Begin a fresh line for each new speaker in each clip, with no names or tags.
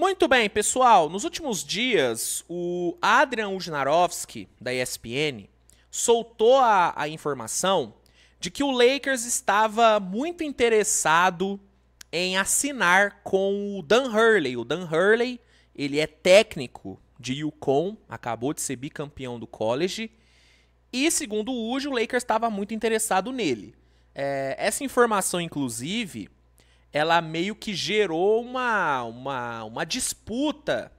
Muito bem, pessoal. Nos últimos dias, o Adrian Ujnarovski, da ESPN, soltou a, a informação de que o Lakers estava muito interessado em assinar com o Dan Hurley. O Dan Hurley, ele é técnico de UConn, acabou de ser bicampeão do college. E, segundo o Ujo, o Lakers estava muito interessado nele. É, essa informação, inclusive, ela meio que gerou uma, uma, uma disputa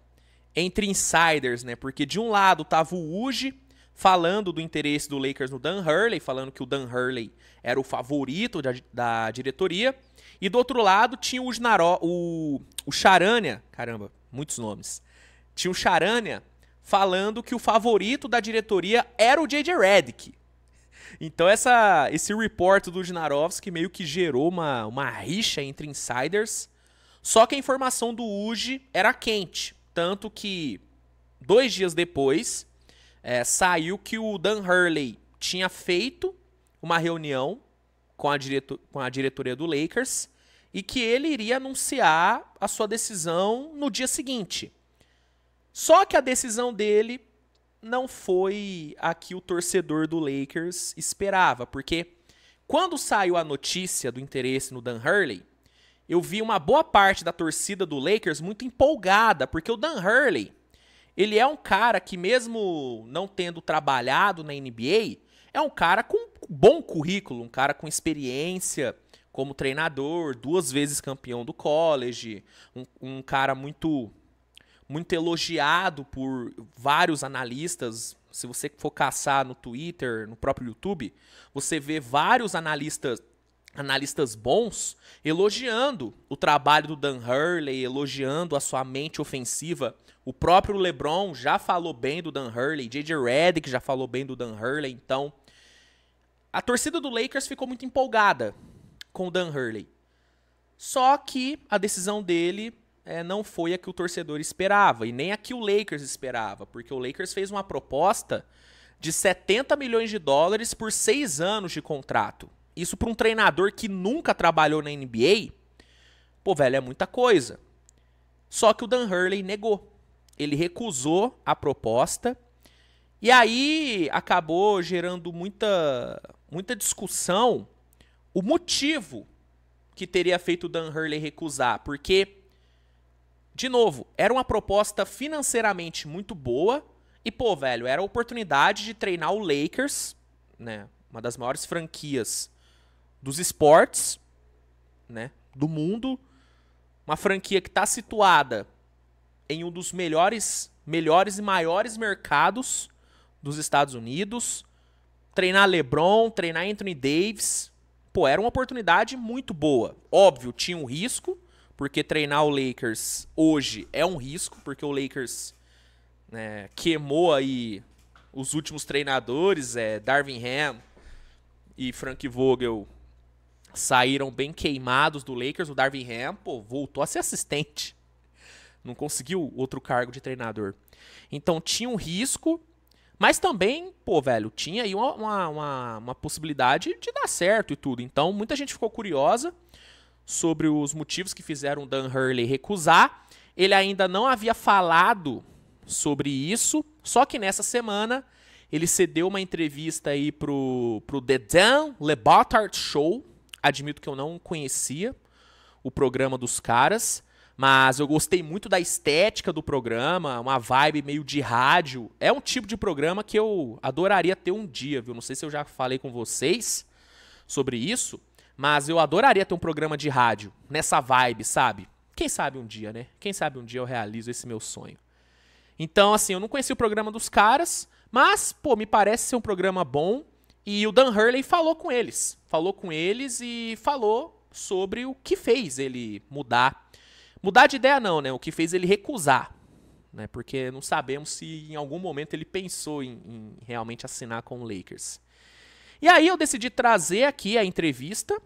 entre insiders, né? Porque de um lado tava o Uji falando do interesse do Lakers no Dan Hurley, falando que o Dan Hurley era o favorito da, da diretoria. E do outro lado tinha o Naró, o, o Charania, caramba, muitos nomes. Tinha o Charania falando que o favorito da diretoria era o JJ Redick. Então essa, esse report do Dinarovski meio que gerou uma, uma rixa entre insiders. Só que a informação do Uji era quente. Tanto que dois dias depois é, saiu que o Dan Hurley tinha feito uma reunião com a, direto com a diretoria do Lakers e que ele iria anunciar a sua decisão no dia seguinte. Só que a decisão dele não foi a que o torcedor do Lakers esperava, porque quando saiu a notícia do interesse no Dan Hurley, eu vi uma boa parte da torcida do Lakers muito empolgada, porque o Dan Hurley, ele é um cara que mesmo não tendo trabalhado na NBA, é um cara com bom currículo, um cara com experiência como treinador, duas vezes campeão do college, um, um cara muito muito elogiado por vários analistas. Se você for caçar no Twitter, no próprio YouTube, você vê vários analistas analistas bons elogiando o trabalho do Dan Hurley, elogiando a sua mente ofensiva. O próprio LeBron já falou bem do Dan Hurley, JJ Redick já falou bem do Dan Hurley, então a torcida do Lakers ficou muito empolgada com o Dan Hurley. Só que a decisão dele é, não foi a que o torcedor esperava e nem a que o Lakers esperava, porque o Lakers fez uma proposta de 70 milhões de dólares por seis anos de contrato. Isso para um treinador que nunca trabalhou na NBA, pô, velho, é muita coisa. Só que o Dan Hurley negou. Ele recusou a proposta. E aí acabou gerando muita, muita discussão o motivo que teria feito o Dan Hurley recusar. Porque de novo, era uma proposta financeiramente muito boa. E, pô, velho, era a oportunidade de treinar o Lakers, né? Uma das maiores franquias dos esportes, né? Do mundo. Uma franquia que está situada em um dos melhores, melhores e maiores mercados dos Estados Unidos. Treinar LeBron, treinar Anthony Davis. Pô, era uma oportunidade muito boa. Óbvio, tinha um risco porque treinar o Lakers hoje é um risco, porque o Lakers né, queimou aí os últimos treinadores, é, Darvin Ham e Frank Vogel saíram bem queimados do Lakers. O Darvin Ham, pô, voltou a ser assistente. Não conseguiu outro cargo de treinador. Então tinha um risco, mas também, pô, velho, tinha aí uma, uma, uma possibilidade de dar certo e tudo. Então muita gente ficou curiosa sobre os motivos que fizeram Dan Hurley recusar. Ele ainda não havia falado sobre isso, só que nessa semana ele cedeu uma entrevista aí pro, pro The Dan LeBotard Show. Admito que eu não conhecia o programa dos caras, mas eu gostei muito da estética do programa, uma vibe meio de rádio. É um tipo de programa que eu adoraria ter um dia, viu? Não sei se eu já falei com vocês sobre isso, mas eu adoraria ter um programa de rádio nessa vibe, sabe? Quem sabe um dia, né? Quem sabe um dia eu realizo esse meu sonho. Então, assim, eu não conheci o programa dos caras, mas, pô, me parece ser um programa bom. E o Dan Hurley falou com eles. Falou com eles e falou sobre o que fez ele mudar. Mudar de ideia, não, né? O que fez ele recusar. Né? Porque não sabemos se em algum momento ele pensou em, em realmente assinar com o Lakers. E aí eu decidi trazer aqui a entrevista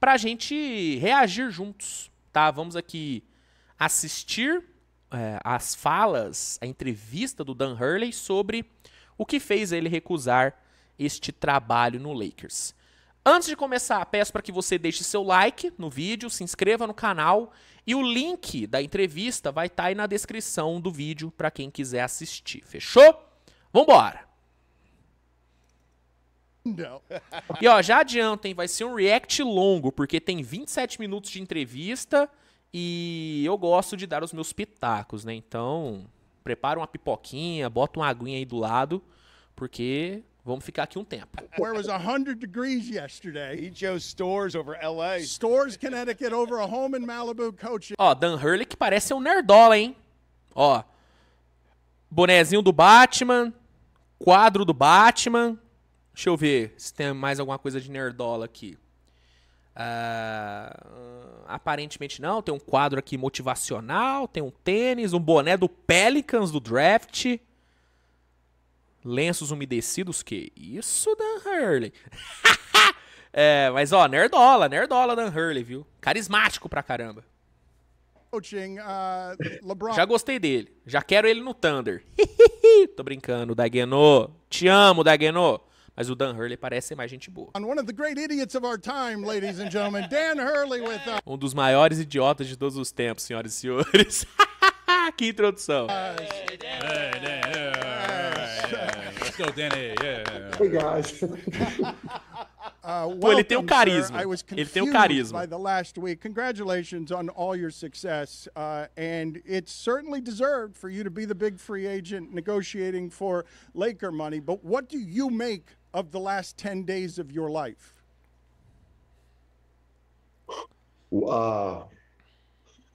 para a gente reagir juntos, tá? Vamos aqui assistir é, as falas, a entrevista do Dan Hurley sobre o que fez ele recusar este trabalho no Lakers. Antes de começar, peço para que você deixe seu like no vídeo, se inscreva no canal e o link da entrevista vai estar tá aí na descrição do vídeo para quem quiser assistir. Fechou? Vambora!
Não. E
ó, já adianta, hein? Vai ser um react longo, porque tem 27 minutos de entrevista e eu gosto de dar os meus pitacos, né? Então, prepara uma pipoquinha, bota uma aguinha aí do lado, porque Vamos ficar aqui um tempo.
Where was 100 degrees yesterday. He chose Stores over LA. Stores, Connecticut over a home in Malibu,
Ó, Dan Hurley que parece um nerdola, hein? Ó. Bonezinho do Batman, quadro do Batman, Deixa eu ver se tem mais alguma coisa de nerdola aqui. Uh, aparentemente não. Tem um quadro aqui motivacional, tem um tênis, um boné do Pelicans do draft. Lenços umedecidos, que isso, Dan Hurley. é, mas ó, nerdola, nerdola Dan Hurley, viu? Carismático pra caramba.
Coaching, uh, Já
gostei dele. Já quero ele no Thunder. Tô brincando, Dageno. Te amo, Dageno mas o Dan Hurley parece ser mais gente boa. Uh, um dos maiores idiotas de todos os tempos, senhoras e senhores. que introdução. Uh,
uh, Pô, ele tem
o carisma.
Ele tem o carisma. By
the last week. Congratulations on all your success. Uh, and it's certainly deserved for you to be the big free agent negotiating for Laker money. But what do you make of the last 10 days of your life?
Wow.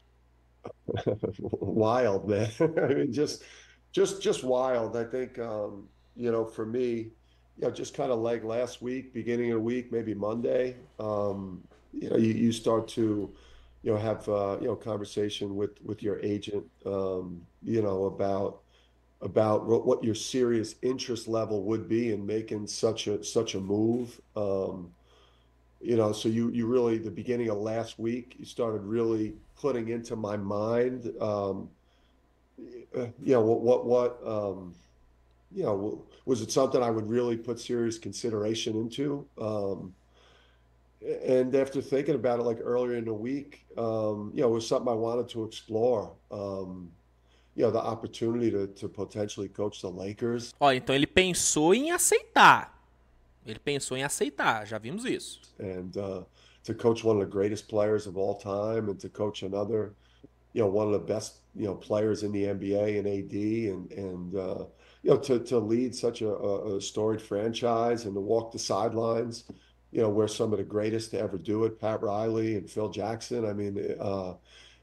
wild, man. I mean, just, just, just wild. I think, um, you know, for me, you know, just kind of like last week, beginning of the week, maybe Monday, um, you know, you, you start to, you know, have, uh, you know, conversation with, with your agent, um, you know, about, about what your serious interest level would be in making such a such a move. Um, you know, so you you really the beginning of last week you started really putting into my mind, um, you know, what what what um, you know was it something I would really put serious consideration into. Um, and after thinking about it like earlier in the week, um, you know, it was something I wanted to explore. Um, you know, the opportunity to, to potentially coach the Lakers.
Ó, então ele pensou em aceitar. Ele pensou em aceitar, já vimos isso. And
uh, to coach one of the greatest players of all time and to coach another, you know, one of the best, you know, players in the NBA and AD and and uh, you know, to to lead such a, a storied franchise and to walk the sidelines, you know, where some of the greatest to ever do it, Pat Riley and Phil Jackson. I mean, uh,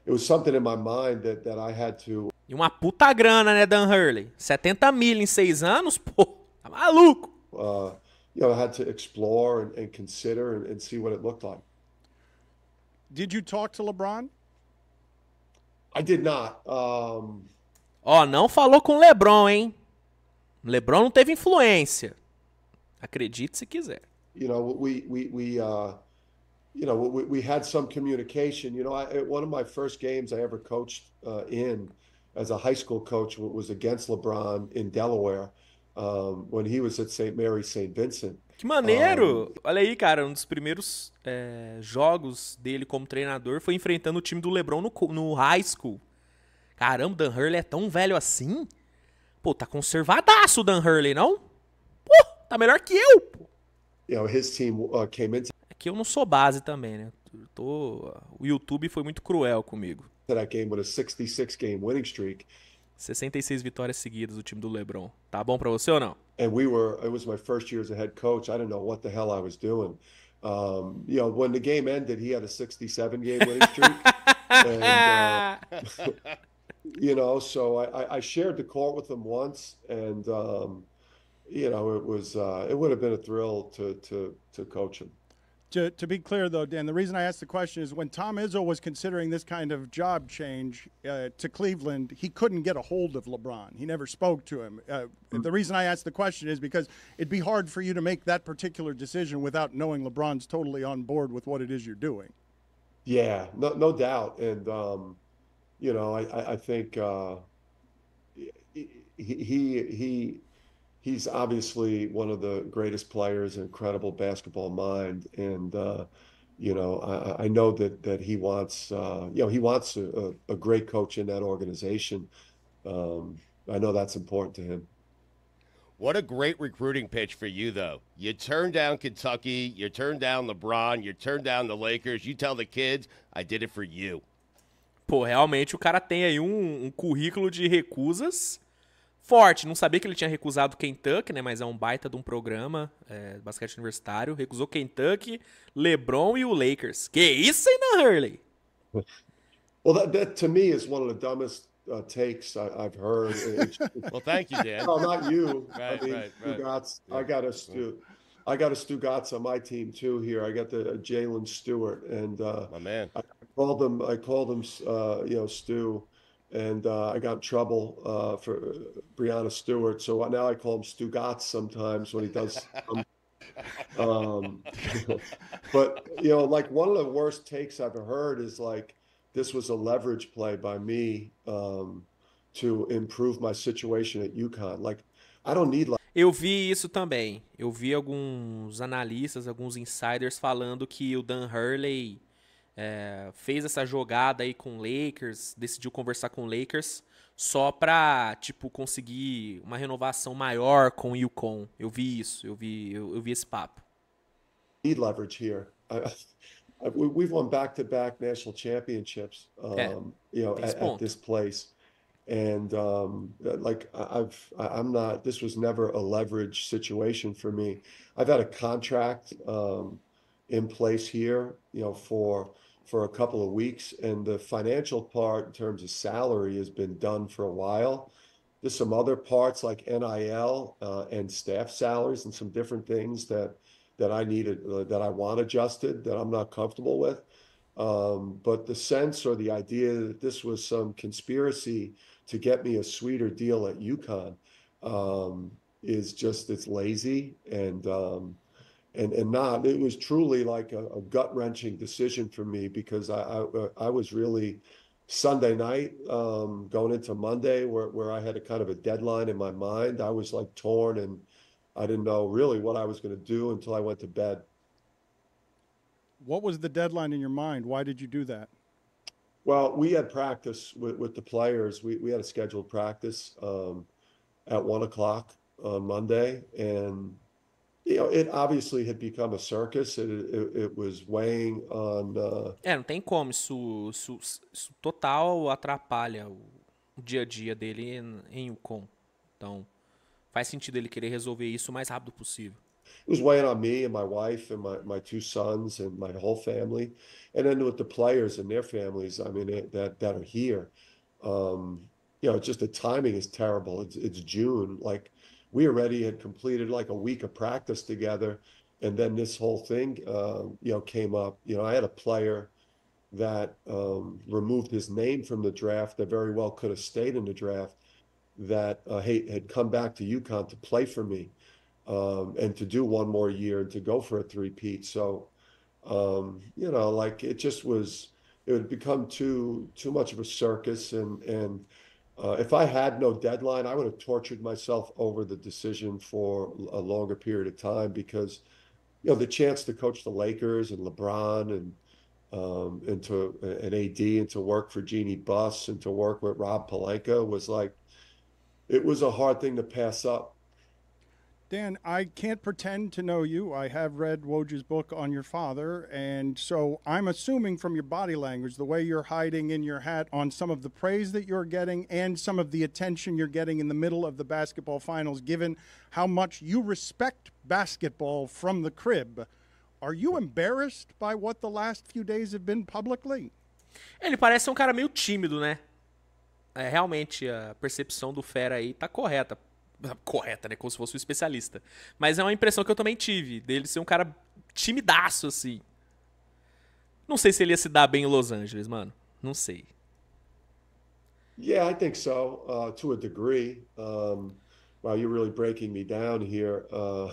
it was something in my mind that that I had to
E uma puta grana, né, Dan Hurley? 70 mil em seis anos? Pô, tá maluco.
Uh, you know, I had to explore and, and consider and, and see what it
looked like. Did you talk to LeBron? I did not. Um... Ó, não falou com o LeBron, hein? LeBron não teve influência. Acredite se quiser. You know, we we we uh,
you know, we, we had some communication. You know, I, one of my first games I ever coached uh, in as a high school coach was against LeBron in Delaware um, when he was at St. Mary St. Vincent. Que maneiro! Um,
Olha aí, cara, um dos primeiros é, jogos dele como treinador foi enfrentando o time do LeBron no, no high school. Caramba, Dan Hurley é tão velho assim? Pô, tá conservadaço o Dan Hurley, não? Pô, tá melhor que eu, pô. You know, his team uh, came into... É que eu não sou base também, né? tô... O YouTube foi muito cruel comigo. that game with a 66 game winning streak. 66 vitórias seguidas do time do LeBron. Tá bom para você ou não?
And we were it was my first year as a head coach. I didn't know what the hell I was doing. Um, you know, when the game ended, he had a 67 game winning streak. and, uh, you know, so I, I shared the court with him once and um, you know, it was uh, it would have been a thrill to to to coach him. To, to be
clear, though, Dan, the reason I asked the question is when Tom Izzo was considering this kind of job change uh, to Cleveland, he couldn't get a hold of LeBron. He never spoke to him. Uh, mm-hmm. The reason I asked the question is because it'd be hard for you to make that particular decision without knowing LeBron's totally on board with what it is you're doing.
Yeah, no, no doubt. And, um, you know, I, I, I think uh, he, he, he he's obviously one of the greatest players, an incredible basketball mind, and uh, you know I, I, know that that he wants uh, you know he wants a, a, great coach in that organization. Um, I know that's important to him.
What a great recruiting pitch for you, though. You turn down Kentucky, you turn down LeBron, you
turn down the Lakers. You tell the kids, I did it for you. Pô, realmente o cara tem aí um, um currículo de recusas forte. Não sabia que ele tinha recusado Kentucky, né? Mas é um baita de um programa é, basquete universitário. Recusou Kentucky, LeBron e o Lakers. Que isso, hein, Dan Hurley?
Well, that, that to me is one of the dumbest uh, takes I, heard. well, thank you, Dan. No, not you. Right, I mean, right, right. Got, yeah. I got a Stu. I got a Stu Gatz on my team too. Here, I got the uh, Jalen Stewart, and uh, my man. I called him. I called him. Uh, you know, Stu. and uh, I got in trouble uh, for Brianna Stewart. So now I call him Stu Stugatz sometimes when he does. um, but you know, like one of the worst takes I've heard is like this was a leverage play by me um, to improve my situation at UConn. Like I don't need like Eu
vi isso também. Eu vi alguns analistas, alguns insiders falando que o Dan Hurley é, fez essa jogada aí com o Lakers, decidiu conversar com o Lakers só pra, tipo, conseguir uma renovação maior com o Yukon. Eu vi isso, eu vi, eu, eu vi esse papo. Need leverage here. I,
I, we've won back-to-back national championships, é, um, é, you know, at, at, this place. And um, like I've, I'm not. This was never a leverage situation for me. I've had a contract um, in place here, you know, for for a couple of weeks, and the financial part in terms of salary has been done for a while. There's some other parts like NIL uh, and staff salaries and some different things that that I needed uh, that I want adjusted that I'm not comfortable with. Um, but the sense or the idea that this was some conspiracy to get me a sweeter deal at UConn um, is just it's lazy and um, and and not. It was truly like a, a gut wrenching decision for me because I I, uh, I was really Sunday night um, going into Monday where where I had a kind of a deadline in my mind. I was like torn and I didn't know really what I was going to do until I went to bed.
What was the deadline in your mind? Why did you do that?
Well, we had practice with, with the players. We, we had a scheduled practice um, at one o'clock on Monday, and you know, it obviously had become a circus. It, it, it was weighing on. Uh...
É, não tem como. Isso, isso, isso, total atrapalha o dia a dia dele em, em Então, faz sentido ele querer resolver isso o mais rápido possível.
It was weighing on me and my wife and my, my two sons and my whole family, and then with the players and their families. I mean, it, that that are here. Um, you know, just the timing is terrible. It's it's June, like we already had completed like a week of practice together. And then this whole thing, uh, you know, came up. You know, I had a player that um, removed his name from the draft that very well could have stayed in the draft that uh, had come back to UConn to play for me um, and to do one more year and to go for a three-peat. So, um, you know, like it just was, it would become too too much of a circus and and uh, if I had no deadline, I would have tortured myself over the decision for a longer period of time because, you know, the chance to coach the Lakers and LeBron and um, and to an AD and to work for Jeannie Buss and to work with Rob Palenka was like, it was a hard thing to pass up
Dan, I can't pretend to know you. I have read Woj's book on your father, and so I'm assuming from your body language, the way you're hiding in your hat on some of the praise that you're getting and some of the attention you're getting in the middle of the basketball finals, given how much you respect basketball from the crib. Are you embarrassed by what the last few days have been publicly?
Ele parece um cara meio tímido, né? É, realmente, a percepção do Fera aí tá correta. correta, né? Como se fosse um especialista. Mas é uma impressão que eu também tive, dele ser um cara timidaço, assim. Não sei se ele ia se dar bem em Los Angeles, mano. Não sei.
Yeah, I think so, uh, to a degree. Um, wow, you're really breaking me down
here. Uh...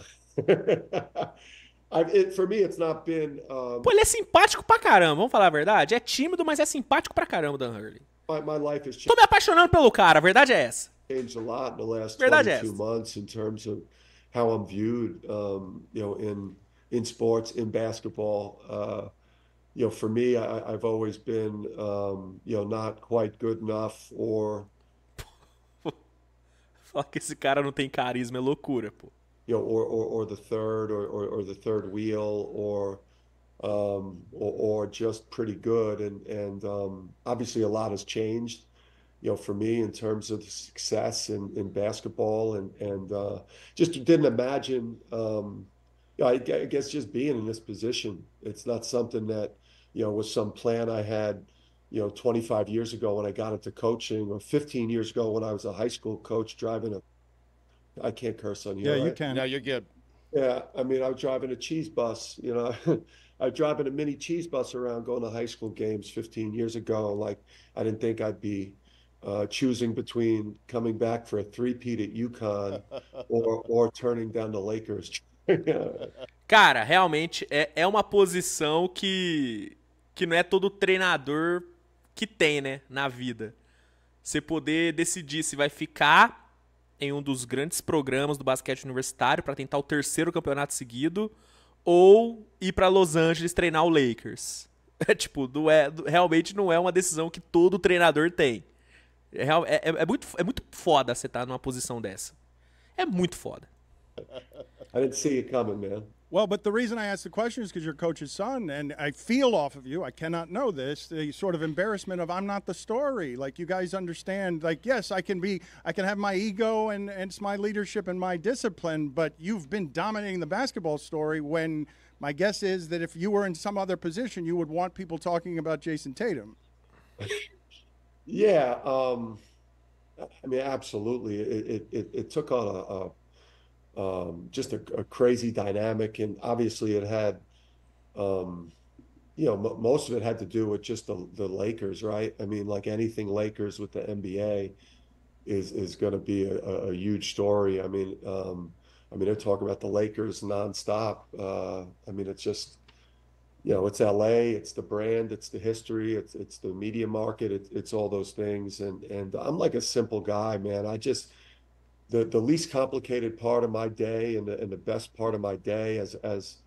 I, it, for me, it's not been. Um... Pô, ele é simpático pra caramba, vamos falar a verdade. É tímido, mas é simpático pra caramba, Dan Hurley. My, my life is Tô me apaixonando pelo cara, a verdade é essa.
changed a lot in the last 22 months in terms of how I'm viewed, um, you know, in in sports, in basketball. Uh, you know, for me, I, have always been, um, you know, not quite good enough or.
fuck, esse cara não tem carisma é loucura, pô.
You know, or, or, or the third, or, or, or the third wheel, or, um, or, or just pretty good. And, and um, obviously, a lot has changed you know, for me in terms of success in, in basketball and, and uh, just didn't imagine, um, I, guess just being in this position. It's not something that, you know, was some plan I had, you know, 25 years ago when I got into coaching or 15 years ago when I was a high school coach driving a, I can't curse on you. Yeah, right? you can. Now you're good. Yeah. I mean, I was driving a cheese bus, you know, I was driving a mini cheese bus around going to high school games 15 years ago. Like I didn't think I'd be, uh, choosing between coming back for a three-peat at UConn or, or turning down the Lakers.
Cara, realmente é, é uma posição que, que não é todo treinador que tem, né, na vida. Você poder decidir se vai ficar em um dos grandes programas do basquete universitário para tentar o terceiro campeonato seguido ou ir para Los Angeles treinar o Lakers. Tipo, é tipo, não é, realmente não é uma decisão que todo treinador tem. É, é, é, muito, é muito foda você estar tá numa posição dessa. É muito foda.
I didn't see it coming, man.
Well, but the reason I asked the question is because you're coach's son, and I feel off of you, I cannot know this, the sort of embarrassment of I'm not the story. Like, you guys understand, like, yes, I can be, I can have my ego and, and it's my leadership and my discipline, but you've been dominating the basketball story when my guess is that if you were in some other position, you would want people talking about Jason Tatum.
Yeah, um, I mean, absolutely. It it, it took on a, a um, just a, a, crazy dynamic, and obviously, it had, um, you know, m- most of it had to do with just the the Lakers, right? I mean, like anything Lakers with the NBA is is going to be a, a, huge story. I mean, um, I mean, they're talking about the Lakers nonstop. Uh, I mean, it's just you know, it's LA, it's the brand, it's the history, it's it's the media market, it's it's all those things. And and I'm like a simple guy, man. I just the the least complicated part of my day and the and the best part of my day as as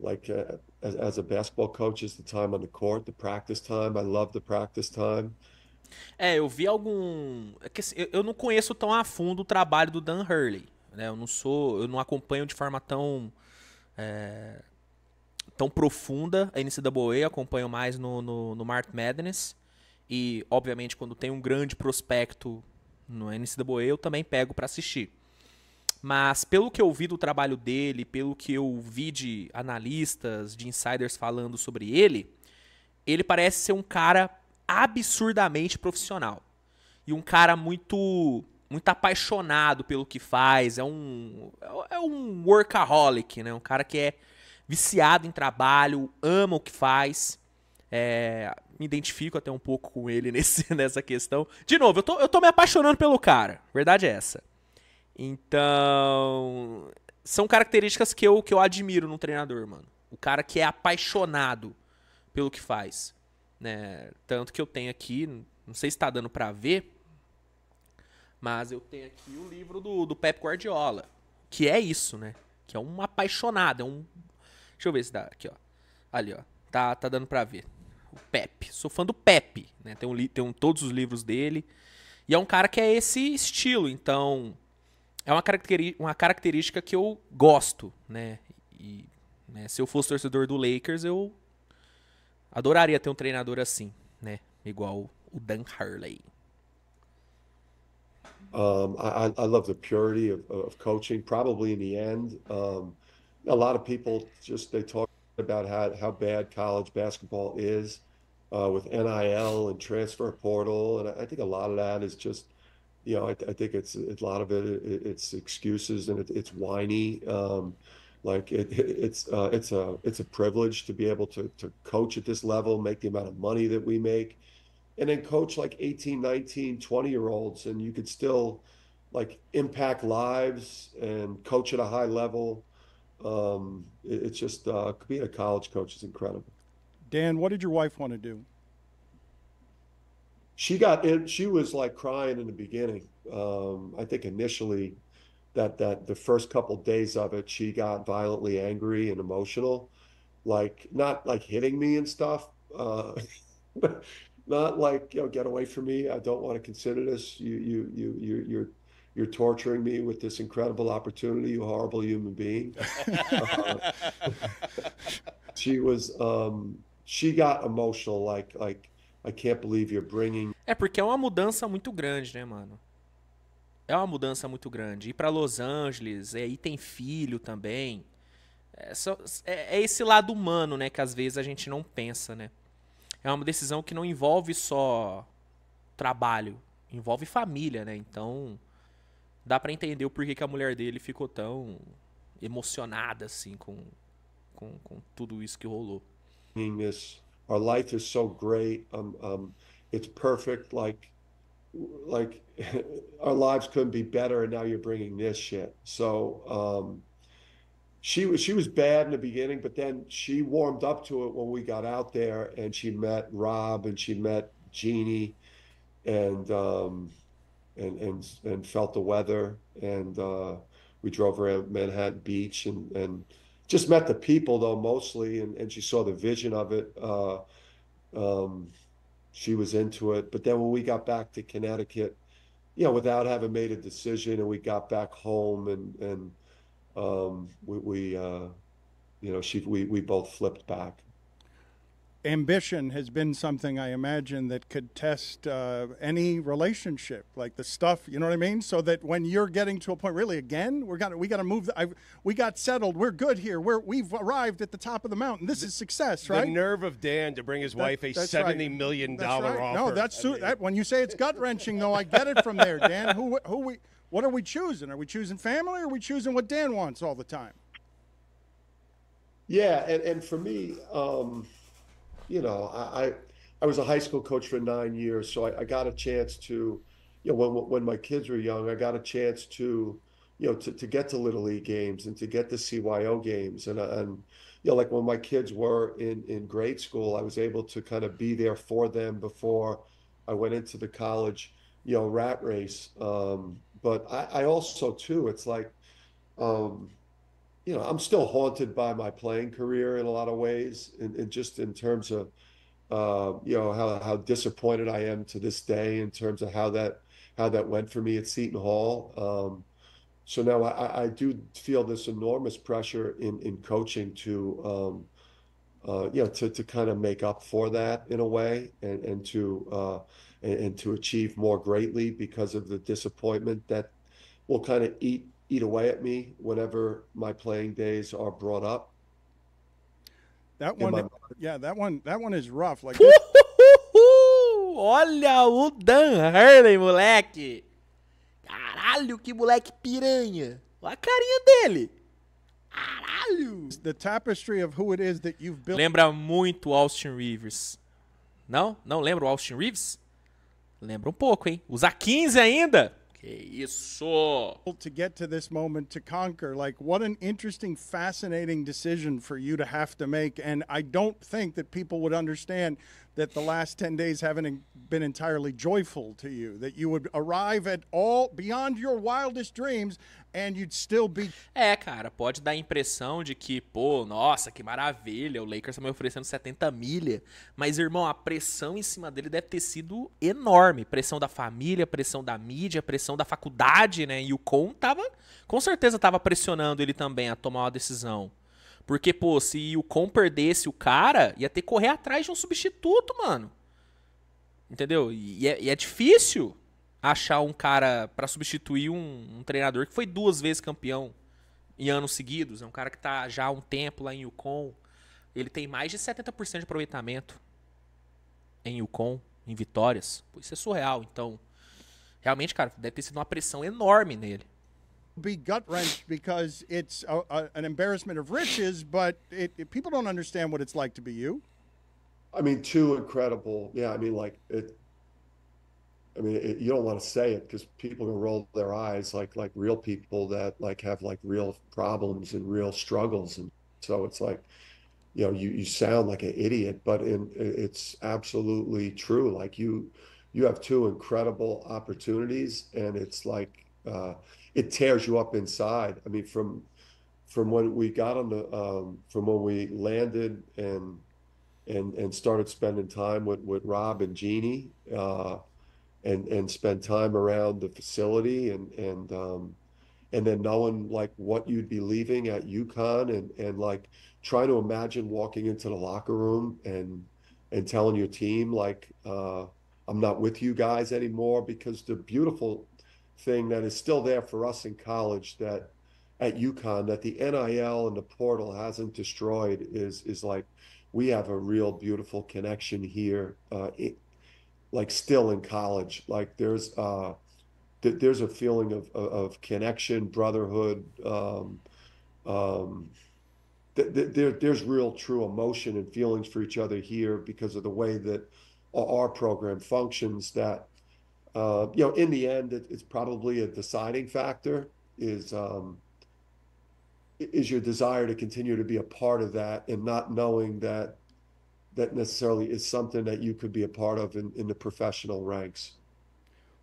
like uh, as as a basketball coach
is the time on the court, the practice time. I love the practice time. É, eu vi algum. eu não conheço tão a fundo o trabalho do Dan Hurley. Né? Eu não sou. Eu não acompanho de forma tão. É tão profunda. A NCAA acompanho mais no, no, no Madness. E, obviamente, quando tem um grande prospecto no NCAA, eu também pego para assistir. Mas, pelo que eu vi do trabalho dele, pelo que eu vi de analistas, de insiders falando sobre ele, ele parece ser um cara absurdamente profissional. E um cara muito muito apaixonado pelo que faz, é um é, é um workaholic, né? Um cara que é viciado em trabalho, ama o que faz. É, me identifico até um pouco com ele nesse, nessa questão. De novo, eu tô, eu tô me apaixonando pelo cara. Verdade é essa. Então. São características que eu, que eu admiro no treinador, mano. O cara que é apaixonado pelo que faz. Né? Tanto que eu tenho aqui, não sei se tá dando para ver, mas eu tenho aqui o livro do, do Pep Guardiola, que é isso, né? Que é um apaixonado, é um Deixa eu ver se dá aqui, ó. Ali, ó. Tá, tá dando pra ver. O Pepe. Sou fã do Pepe, né? Tem, um, tem um, todos os livros dele. E é um cara que é esse estilo, então... É uma, caracteri uma característica que eu gosto, né? E, né? Se eu fosse torcedor do Lakers, eu adoraria ter um treinador assim, né? Igual o Dan Harley.
Um, I, I love the purity of, of coaching. Probably in the end, um, a lot of people just they talk about how, how bad college basketball is uh, with NIL and transfer portal, and I, I think a lot of that is just you know I, I think it's a lot of it, it it's excuses and it, it's whiny. Um, like it, it's uh, it's a it's a privilege to be able to to coach at this level, make the amount of money that we make, and then coach like 18, 19, 20 year olds, and you could still like impact lives and coach at a high level um, it, it's just uh, being a college coach is incredible. Dan, what did your wife want to do? She got in. She was like crying in the beginning. Um, I think initially, that that the first couple days of it, she got violently angry and emotional, like not like hitting me and stuff, uh, not like you know get away from me. I don't want to consider this. You you you you you're you're torturing me with this incredible opportunity, you horrible human being. uh, she was, um, she got emotional, like, like, I can't believe you're bringing.
É porque é uma mudança muito grande, né, mano? É uma mudança muito grande. Ir para Los Angeles, é, aí é, tem filho também. É, só, é, é esse lado humano, né, que às vezes a gente não pensa, né? É uma decisão que não envolve só trabalho, envolve família, né? Então, dá para entender o porquê que a mulher dele ficou tão emocionada assim com, com, com tudo isso que rolou.
This, our life is so great. Um, um, it's perfect. Like, like our lives couldn't be better. And now you're bringing this shit. So um, she was she was bad in the beginning, but then she warmed up to it when we got out there, and she met Rob, and she met Jeannie, and. Um, and and and felt the weather and uh, we drove around Manhattan Beach and and just met the people though mostly and, and she saw the vision of it uh, um, she was into it but then when we got back to Connecticut you know without having made a decision and we got back home and and um, we, we uh, you know she we, we both flipped back
ambition has been something I imagine that could test uh, any relationship, like the stuff. You know what I mean? So that when you're getting to a point, really, again, we're gonna we got to move. The, I, we got settled. We're good here. We're we've arrived at the top of the mountain. This is success, right? The
nerve of
Dan to bring his that, wife a seventy right. million dollar right. offer. No, that's
I that, when you say it's gut wrenching, though. I get it from there, Dan. Who who we? What are we choosing? Are we choosing family? or Are we choosing what Dan wants all the time?
Yeah, and, and for me, um, you know, I, I was a high school coach for nine years, so I, I got a chance to, you know, when when my kids were young, I got a chance to, you know, to, to get to little league games and to get to CYO games and and you know, like when my kids were in in grade school, I was able to kind of be there for them before I went into the college, you know, rat race. Um, but I, I also too, it's like, um, you know, I'm still haunted by my playing career in a lot of ways, and, and just in terms of, uh, you know, how how disappointed I am to this day in terms of how that how that went for me at Seton Hall. Um, so now I, I do feel this enormous pressure in in coaching to. Um, uh, you know, to, to kind of make up for that in a way and, and to uh, and, and to achieve more greatly because of the disappointment that will kind of eat eat away at me whenever my playing days are brought up. That one,
yeah, that one, that one is rough. Like
Olha o Dan Hurley, moleque! Caralho, que moleque piranha! Olha a carinha dele! Caralho! The tapestry of who it is that you've built. Lembra muito Austin Rivers. Não? Não lembra o Austin Reeves? Lembra um pouco, hein? Usar 15 ainda? Que isso! To get to this moment to conquer, like what
an interesting, fascinating decision for you to have to make. And I don't think that people would understand that the last 10 days haven't been entirely joyful to you, that you would arrive at all beyond your wildest dreams and you'd still be. É, cara,
pode dar a impressão de que, pô, nossa, que maravilha, o Lakers tá me oferecendo 70 milha. Mas, irmão, a pressão em cima dele deve ter sido enorme. Pressão da família, pressão da mídia, pressão da faculdade, né? E o Con tava, com certeza tava pressionando ele também a tomar uma decisão. Porque, pô, se o Con perdesse o cara, ia ter que correr atrás de um substituto, mano. Entendeu? E é, e é difícil achar um cara para substituir um, um, treinador que foi duas vezes campeão em anos seguidos, é um cara que tá já há um tempo lá em Yukon. Ele tem mais de 70% de aproveitamento em Yukon, em vitórias. isso é surreal, então realmente, cara, deve ter sido uma pressão enorme nele. Be gut wrench because it's
a, a, an embarrassment of riches, but it, it, people don't understand what it's like to be you.
I mean, two incredible. Yeah, I mean, like it, I mean, it, you don't want to say it because people are gonna roll their eyes, like like real people that like have like real problems and real struggles, and so it's like, you know, you you sound like an idiot, but in, it's absolutely true. Like you, you have two incredible opportunities, and it's like uh, it tears you up inside. I mean, from from when we got on the um, from when we landed and and and started spending time with with Rob and Jeannie. Uh, and and spend time around the facility and and um, and then knowing like what you'd be leaving at UConn and and like trying to imagine walking into the locker room and and telling your team like uh, I'm not with you guys anymore because the beautiful thing that is still there for us in college that at UConn that the NIL and the portal hasn't destroyed is is like we have a real beautiful connection here uh, like still in college like there's uh th- there's a feeling of, of, of connection brotherhood um, um th- th- there there's real true emotion and feelings for each other here because of the way that our program functions that uh, you know in the end it, it's probably a deciding factor is um, is your desire to continue to be a part of that and not knowing that that necessarily is something that you could be a part of in, in the professional ranks.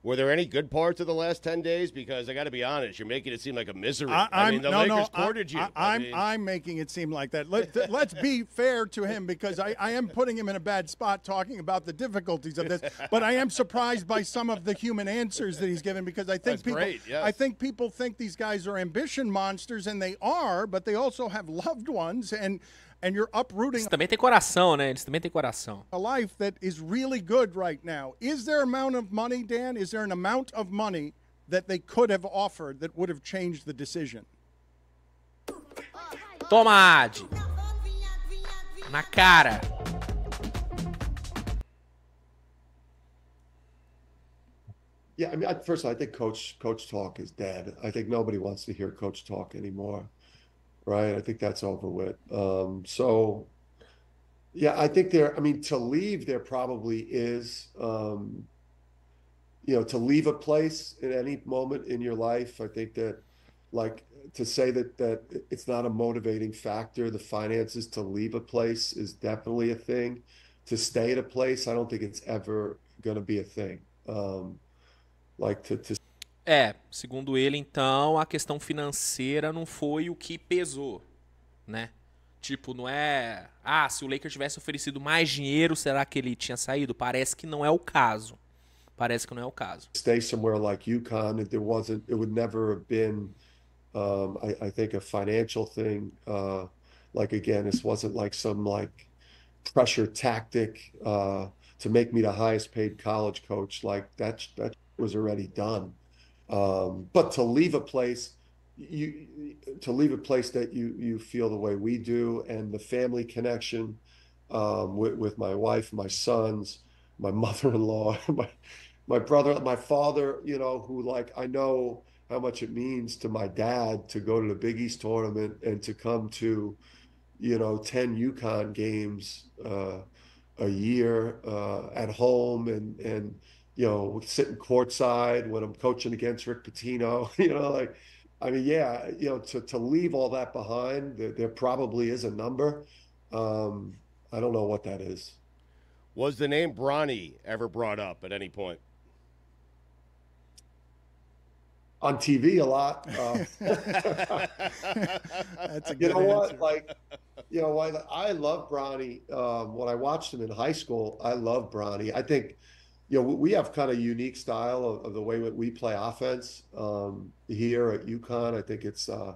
Were there any good parts of the last ten days? Because I got to be honest, you're making it seem like a misery. I, I mean, the no, Lakers no, courted I, you. I, am I am
I making it seem like that. Let, us be fair to him because I, I am putting him in a bad spot talking about the difficulties of this. But I am surprised by some of the human answers that he's given because I think That's people, great, yes. I think people think these guys are ambition monsters, and they are, but they also have loved ones and and you're uprooting.
também têm coração, né? Eles também têm coração.
A life that is really good right now. Is there an amount of money, Dan? Is there an amount of money that they could have offered that would have changed the decision?
Toma, Adi. Na cara. Yeah,
I mean, first of all, I think coach coach talk is dead. I think nobody wants to hear coach talk anymore right? I think that's over with. Um, so, yeah, I think there. I mean, to leave there probably is, um, you know, to leave a place at any moment in your life. I think that, like, to say that that it's not a motivating factor. The finances to leave a place is definitely a thing. To stay at a place, I don't think it's ever going to be a thing. Um,
like to to É, segundo ele, então, a questão financeira não foi o que pesou, né? Tipo, não é. Ah, se o Laker tivesse oferecido mais dinheiro, será que ele tinha saído? Parece que não é o caso. Parece que não é o caso.
Stay somewhere like UConn, It wasn't, it would never have been, um, I, I think, a financial thing. Uh, like again, this wasn't like some like pressure tactic uh, to make me the highest paid college coach. Like that, that was already done. Um, but to leave a place, you to leave a place that you you feel the way we do, and the family connection um, with, with my wife, my sons, my mother-in-law, my my brother, my father. You know, who like I know how much it means to my dad to go to the Big East tournament and to come to, you know, ten UConn games uh, a year uh, at home and and you know, sitting courtside when I'm coaching against Rick Pitino, you know, like, I mean, yeah, you know, to, to leave all that behind, there, there probably is a number. Um, I don't know what that is.
Was the name Bronny ever brought up at any point?
on TV a lot. Um, you know answer. what? Like, you know, I, I love Bronny. Um, when I watched him in high school, I love Bronny. I think you know, we have kind of unique style of, of the way that we play offense um, here at UConn. I think it's, uh,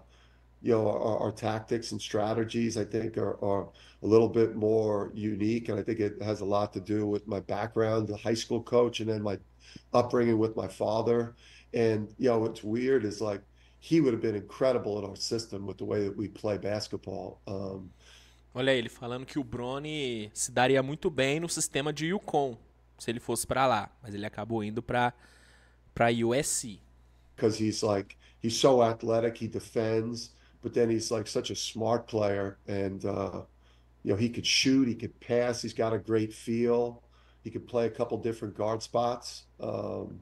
you know, our, our, tactics and strategies, I think, are, are, a little bit more unique. And I think it has a lot to do with my background, the high school coach, and then my upbringing with my father. And, you know, what's weird is like he would have been incredible in our system with the way that we play basketball. Um,
Olha ele falando que o Brony se daria muito bem no sistema de UConn se ele fosse para lá, mas ele acabou indo para para USC.
Because he's like he's so athletic, he defends, but then he's like such a smart player and uh, you know, he could shoot, he could pass, he's got a great feel. He could play a couple different guard spots. Um,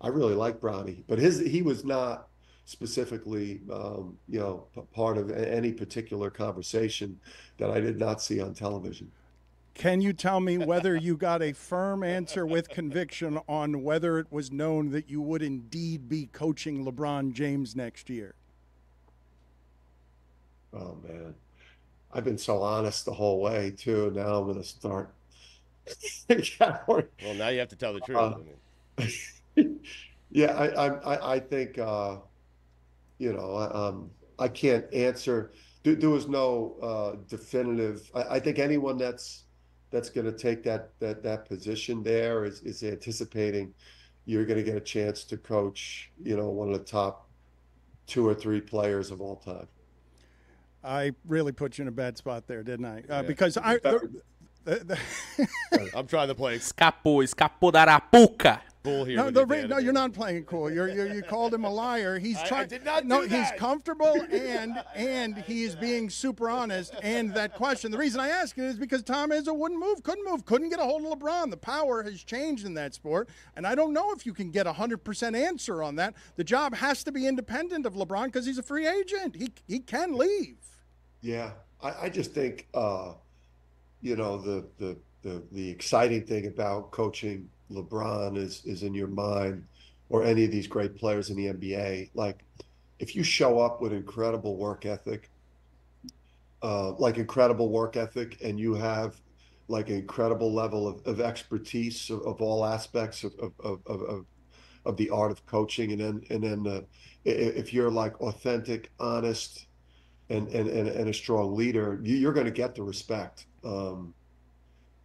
I really like Brownie, but his he was not specifically, um, you know, part of any particular conversation that I did not see on television. Can
you tell me whether you got a firm answer with conviction on whether it was known that you would indeed be coaching LeBron James next year?
Oh man, I've been so honest the whole way too. Now I'm gonna start. well, now you have to tell the truth. Uh, yeah, I, I, I think uh, you know, um, I can't answer. There, there was no uh, definitive. I, I think anyone that's that's going to take that that that position there is is anticipating you're going to get a chance to coach, you know, one of the top two or three players of all time.
I really put you in a bad spot there, didn't I? Uh, yeah. Because I. The, the,
the I'm trying to play. Escapou, escapou da Arapuca cool here. No, the, no you're not
playing it cool. You're, you're, you called him a liar. He's trying. did not. No, he's comfortable and and he's being super honest. And that question, the reason I ask it is because Tom Izzo wouldn't move, couldn't move, couldn't get a hold of LeBron. The power has changed in that sport, and I don't know if you can get a hundred percent answer on that. The job has to be independent of LeBron because he's a free agent. He he can leave.
Yeah, I, I just think uh, you know the the the the exciting thing about coaching LeBron is is in your mind or any of these great players in the NBA. Like, if you show up with incredible work ethic, uh, like incredible work ethic, and you have like an incredible level of, of expertise of, of all aspects of, of, of, of, of the art of coaching, and then and then uh, if you're like authentic, honest, and and and, and a strong leader, you, are going to get the respect. Um,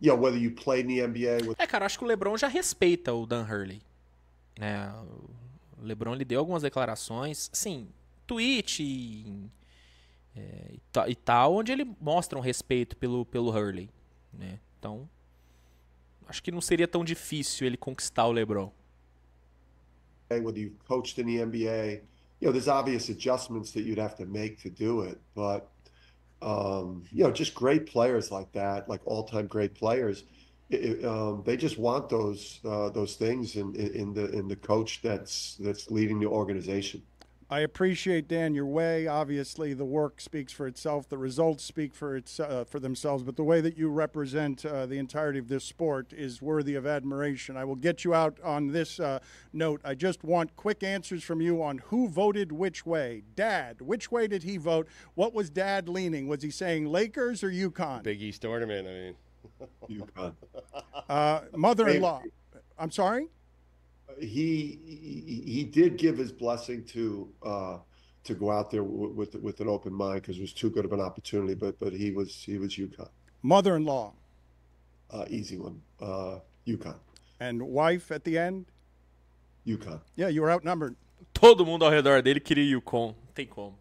you know, whether you played in the NBA. With... É, cara, acho que o LeBron já respeita o Dan Hurley. Né? O LeBron ele deu algumas declarações, sim, tweet e, é, e tal, onde ele mostra um respeito pelo, pelo Hurley. Né? Então, acho que não seria tão difícil ele conquistar o LeBron.
Whether you've coached in the NBA, you know, there's obvious adjustments that you'd have to make to do it, but um, you know, just great players like that, like all-time great players. It, um, they just want those uh, those things in, in the in the coach that's that's leading the organization.
I appreciate Dan your way. Obviously, the work speaks for itself. The results speak for its uh, for themselves. But the way that you represent uh, the entirety of this sport is worthy of admiration. I will get you out on this uh, note. I just want quick answers from you on who voted which way. Dad, which way did he vote? What was Dad leaning? Was he saying Lakers or UConn?
Big East tournament. I mean,
UConn. Uh, mother-in-law. I'm sorry he, he did give his blessing to uh, to go out there w- with with an open mind because it was too good of an opportunity. But but he was he was UConn. Mother-in-law, uh, easy one, uh, UConn. And wife at the end,
UConn. Yeah, you were outnumbered. Todo mundo ao redor dele queria UConn. tem como.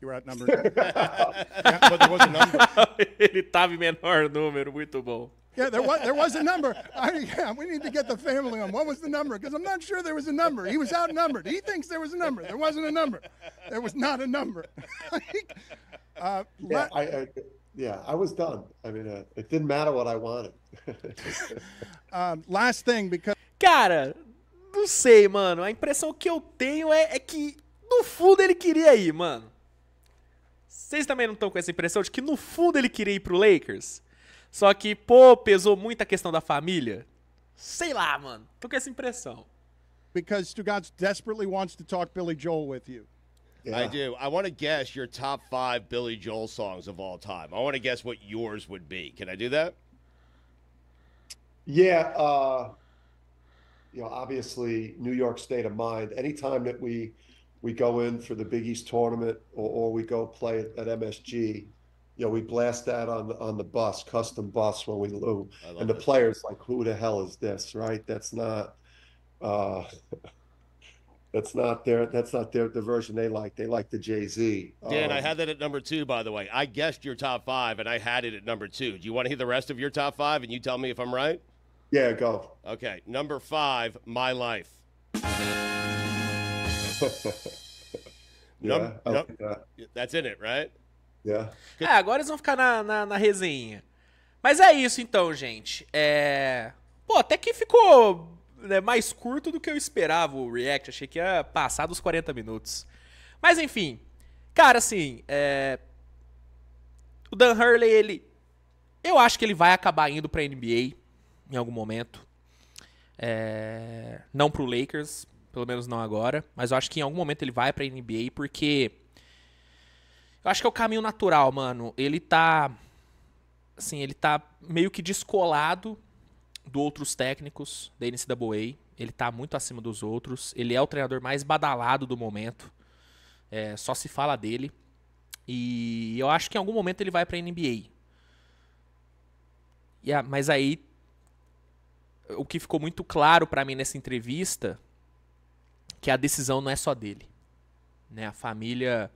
You were outnumbered. yeah, but there was a number. Ele tava em menor número, muito bom.
Yeah, there was there was a number. I, yeah, we need to get the family on. What was the number? Because I'm not sure there was a number. He was outnumbered. He thinks there was a number. There wasn't a number. There was not a number. uh, yeah, let, I, I,
yeah, I was done. I mean, uh, it didn't matter what I wanted.
um, last thing, because cara, não sei, mano. A impressão que eu tenho é, é que no fundo ele queria ir, mano. Vocês também não estão com essa impressão de que no fundo ele queria ir pro Lakers? Só que, pô, pesou muito a questão da família. Sei lá, mano. Tô com essa impressão. Because
Stugatz desperately wants to talk Billy Joel with you.
Yeah. I do. I want to guess your top
five Billy Joel songs of all time. I want to guess what yours would be. Can I do that?
Yeah. Uh, you know, obviously, New York State of Mind. Anytime that we we go in for the Big East tournament or, or we go play at, at MSG, you know, we blast that on the on the bus, custom bus when we lose. And the players like, who the hell is this? Right? That's not uh that's not their that's not their the version they like. They like the Jay Z. Dan, um, I had
that at number two, by the way. I guessed your top five and I had it at number two. Do you want to hear the rest of your top five and you tell me if I'm right?
Yeah, go.
Okay. Number five, my life. yeah, Num-
that's in it, right? Yeah. É. é, agora eles vão ficar na, na, na resenha. Mas é isso então, gente. É... Pô, até que ficou né, mais curto do que eu esperava o React. Achei que ia passar dos 40 minutos. Mas enfim, cara, assim, é... o Dan Hurley, ele. Eu acho que ele vai acabar indo pra NBA em algum momento. É... Não pro Lakers, pelo menos não agora. Mas eu acho que em algum momento ele vai pra NBA porque eu acho que é o caminho natural, mano. Ele tá. Assim, ele tá meio que descolado do outros técnicos da NCAA. Ele tá muito acima dos outros. Ele é o treinador mais badalado do momento. É, só se fala dele. E eu acho que em algum momento ele vai pra NBA. Yeah, mas aí. O que ficou muito claro para mim nessa entrevista. Que a decisão não é só dele. Né? A família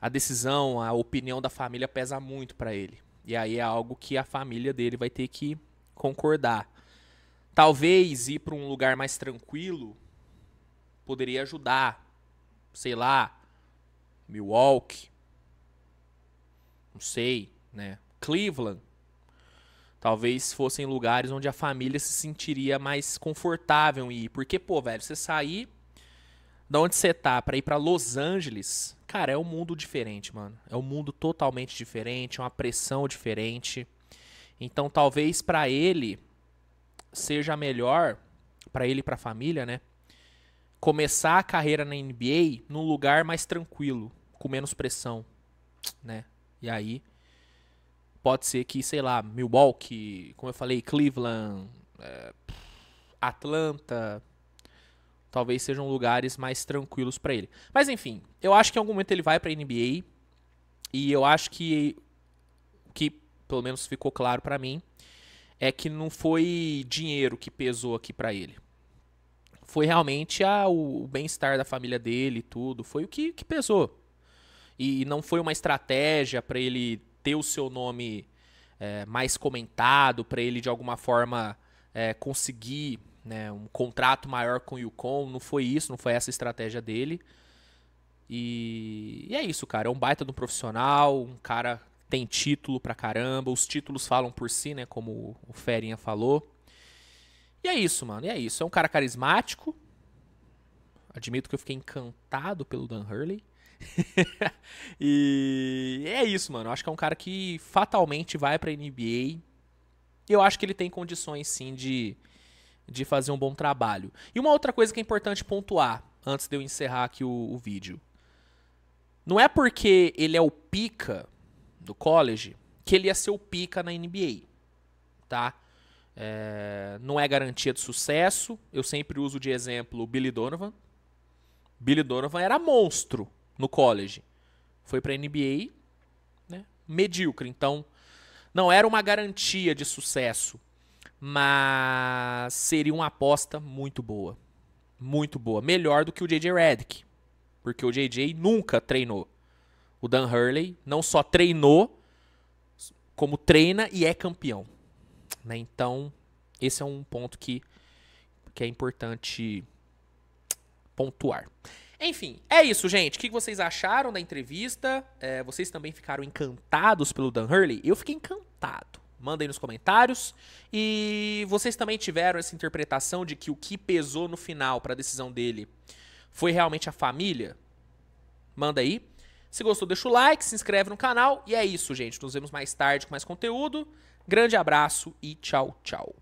a decisão, a opinião da família pesa muito para ele. E aí é algo que a família dele vai ter que concordar. Talvez ir para um lugar mais tranquilo poderia ajudar. Sei lá, Milwaukee. Não sei, né? Cleveland. Talvez fossem lugares onde a família se sentiria mais confortável em ir. Porque, pô, velho, você sair da onde você tá para ir para Los Angeles, cara, é um mundo diferente, mano. É um mundo totalmente diferente, é uma pressão diferente. Então, talvez para ele seja melhor para ele e para a família, né? Começar a carreira na NBA num lugar mais tranquilo, com menos pressão, né? E aí pode ser que, sei lá, Milwaukee, como eu falei, Cleveland, eh, Atlanta, talvez sejam lugares mais tranquilos para ele. Mas enfim, eu acho que em algum momento ele vai para NBA e eu acho que que pelo menos ficou claro para mim é que não foi dinheiro que pesou aqui para ele. Foi realmente a, o, o bem-estar da família dele e tudo, foi o que, que pesou. E, não foi uma estratégia para ele ter o seu nome é, mais comentado, para ele de alguma forma é, conseguir né, um contrato maior com o Yukon. Não foi isso, não foi essa a estratégia dele. E, e é isso, cara. É um baita de um profissional, um cara tem título pra caramba. Os títulos falam por si, né? Como o Ferinha falou. E é isso, mano. E é isso. É um cara carismático. Admito que eu fiquei encantado pelo Dan Hurley. e é isso, mano. Eu acho que é um cara que fatalmente vai pra NBA. Eu acho que ele tem condições, sim, de de fazer um bom trabalho. E uma outra coisa que é importante pontuar, antes de eu encerrar aqui o, o vídeo. Não é porque ele é o pica do college que ele ia ser o pica na NBA, tá? É, não é garantia de sucesso. Eu sempre uso de exemplo o Billy Donovan. Billy Donovan era monstro no college. Foi pra NBA, né? Medíocre. Então, não era uma garantia de sucesso mas seria uma aposta muito boa. Muito boa. Melhor do que o JJ Redick. Porque o JJ nunca treinou. O Dan Hurley não só treinou, como treina e é campeão. Né? Então, esse é um ponto que, que é importante pontuar. Enfim, é isso, gente. O que vocês acharam da entrevista? É, vocês também ficaram encantados pelo Dan Hurley? Eu fiquei encantado. Manda aí nos comentários. E vocês também tiveram essa interpretação de que o que pesou no final para a decisão dele foi realmente a família? Manda aí. Se gostou, deixa o like, se inscreve no canal. E é isso, gente. Nos vemos mais tarde com mais conteúdo. Grande abraço e tchau, tchau.